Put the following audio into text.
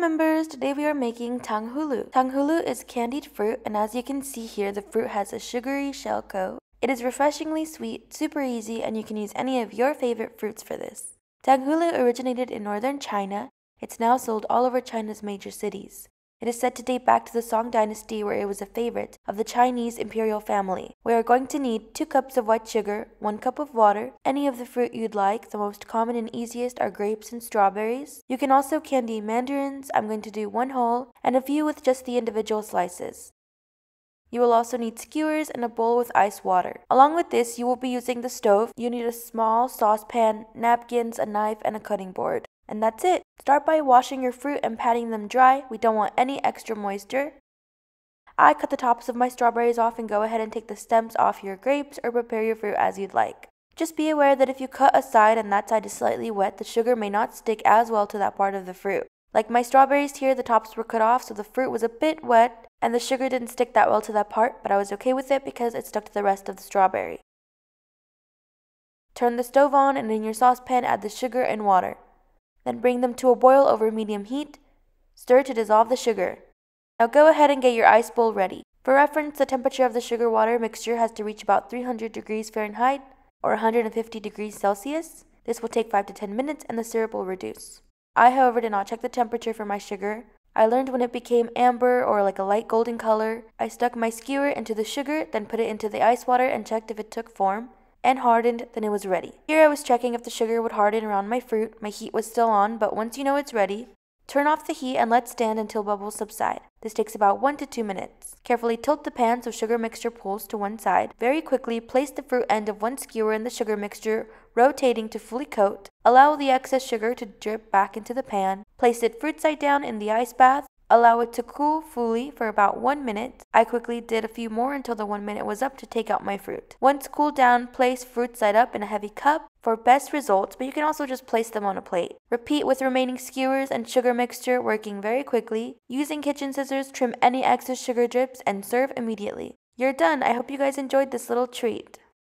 members, today we are making tanghulu. Tanghulu is candied fruit and as you can see here, the fruit has a sugary shell coat. It is refreshingly sweet, super easy, and you can use any of your favorite fruits for this. Tanghulu originated in northern China. It's now sold all over China's major cities. It is said to date back to the Song dynasty, where it was a favorite of the Chinese imperial family. We are going to need 2 cups of white sugar, 1 cup of water, any of the fruit you'd like. The most common and easiest are grapes and strawberries. You can also candy mandarins. I'm going to do one whole, and a few with just the individual slices. You will also need skewers and a bowl with ice water. Along with this, you will be using the stove. You need a small saucepan, napkins, a knife, and a cutting board. And that's it. Start by washing your fruit and patting them dry. We don't want any extra moisture. I cut the tops of my strawberries off and go ahead and take the stems off your grapes or prepare your fruit as you'd like. Just be aware that if you cut a side and that side is slightly wet, the sugar may not stick as well to that part of the fruit. Like my strawberries here, the tops were cut off so the fruit was a bit wet and the sugar didn't stick that well to that part, but I was okay with it because it stuck to the rest of the strawberry. Turn the stove on and in your saucepan add the sugar and water. Then bring them to a boil over medium heat. Stir to dissolve the sugar. Now go ahead and get your ice bowl ready. For reference, the temperature of the sugar water mixture has to reach about 300 degrees Fahrenheit or 150 degrees Celsius. This will take 5 to 10 minutes and the syrup will reduce. I, however, did not check the temperature for my sugar. I learned when it became amber or like a light golden color. I stuck my skewer into the sugar, then put it into the ice water and checked if it took form and hardened, then it was ready. Here I was checking if the sugar would harden around my fruit. My heat was still on, but once you know it's ready, turn off the heat and let stand until bubbles subside. This takes about 1 to 2 minutes. Carefully tilt the pan so sugar mixture pulls to one side. Very quickly, place the fruit end of one skewer in the sugar mixture, rotating to fully coat. Allow the excess sugar to drip back into the pan. Place it fruit side down in the ice bath. Allow it to cool fully for about one minute. I quickly did a few more until the one minute was up to take out my fruit. Once cooled down, place fruit side up in a heavy cup for best results, but you can also just place them on a plate. Repeat with remaining skewers and sugar mixture, working very quickly. Using kitchen scissors, trim any excess sugar drips and serve immediately. You're done. I hope you guys enjoyed this little treat.